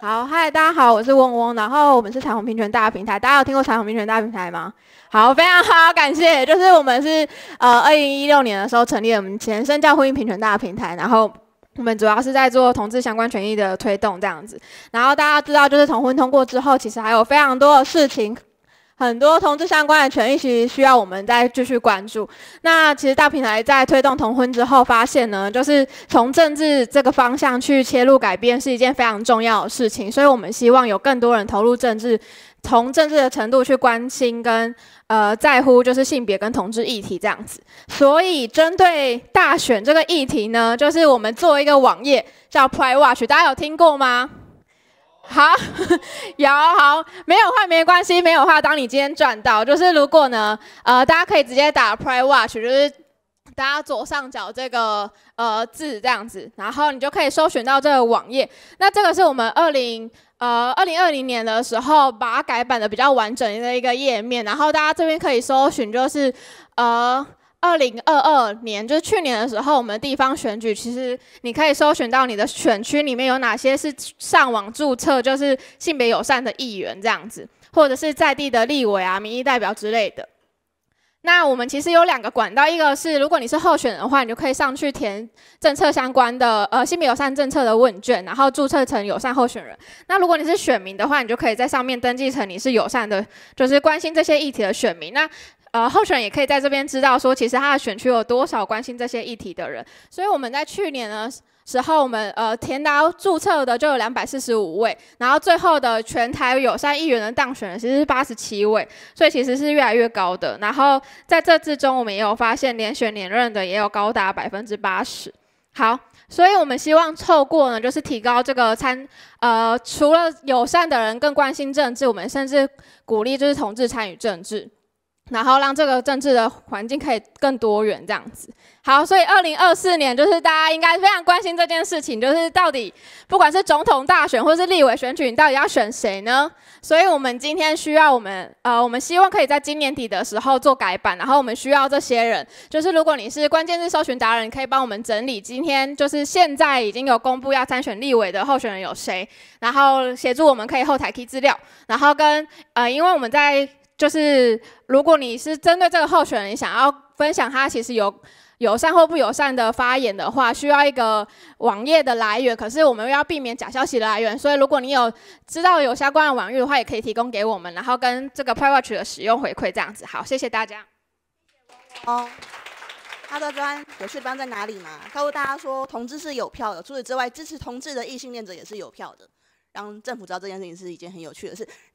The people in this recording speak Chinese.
好，嗨，大家好，我是嗡嗡，然后我们是彩虹平权大平台，大家有听过彩虹平权大平台吗？好，非常好，感谢，就是我们是呃，二零一六年的时候成立了，我们前身叫婚姻平权大平台，然后我们主要是在做同志相关权益的推动这样子，然后大家知道就是同婚通过之后，其实还有非常多的事情。很多同志相关的权益其实需要我们再继续关注。那其实大平台在推动同婚之后，发现呢，就是从政治这个方向去切入改变是一件非常重要的事情。所以我们希望有更多人投入政治，从政治的程度去关心跟呃在乎，就是性别跟同志议题这样子。所以针对大选这个议题呢，就是我们做一个网页叫 p r i v a t c h 大家有听过吗？好，有好没有话没关系，没有话。当你今天赚到，就是如果呢，呃，大家可以直接打 p r i m Watch，就是大家左上角这个呃字这样子，然后你就可以搜寻到这个网页。那这个是我们二零呃二零二零年的时候把它改版的比较完整的一个页面，然后大家这边可以搜寻，就是呃。二零二二年，就是去年的时候，我们地方选举，其实你可以搜寻到你的选区里面有哪些是上网注册，就是性别友善的议员这样子，或者是在地的立委啊、民意代表之类的。那我们其实有两个管道，一个是如果你是候选人的话，你就可以上去填政策相关的呃性别友善政策的问卷，然后注册成友善候选人。那如果你是选民的话，你就可以在上面登记成你是友善的，就是关心这些议题的选民。那呃，候选人也可以在这边知道说，其实他的选区有多少关心这些议题的人。所以我们在去年的时候，我们呃填到注册的就有两百四十五位，然后最后的全台友善议员的当选人其实是八十七位，所以其实是越来越高的。然后在这之中，我们也有发现连选连任的也有高达百分之八十。好，所以我们希望透过呢，就是提高这个参呃，除了友善的人更关心政治，我们甚至鼓励就是同志参与政治。然后让这个政治的环境可以更多元这样子。好，所以二零二四年就是大家应该非常关心这件事情，就是到底不管是总统大选或者是立委选举，你到底要选谁呢？所以我们今天需要我们呃，我们希望可以在今年底的时候做改版，然后我们需要这些人，就是如果你是关键字搜寻达人，可以帮我们整理今天就是现在已经有公布要参选立委的候选人有谁，然后协助我们可以后台提资料，然后跟呃，因为我们在。就是如果你是针对这个候选人想要分享他其实有友善或不友善的发言的话，需要一个网页的来源。可是我们要避免假消息的来源，所以如果你有知道有相关的网域的话，也可以提供给我们，然后跟这个 p r i v a c e 的使用回馈这样子。好，谢谢大家。哦，阿砖专我是帮在哪里嘛？告诉大家说，同志是有票的。除此之外，支持同志的异性恋者也是有票的。让政府知道这件事情是一件很有趣的事。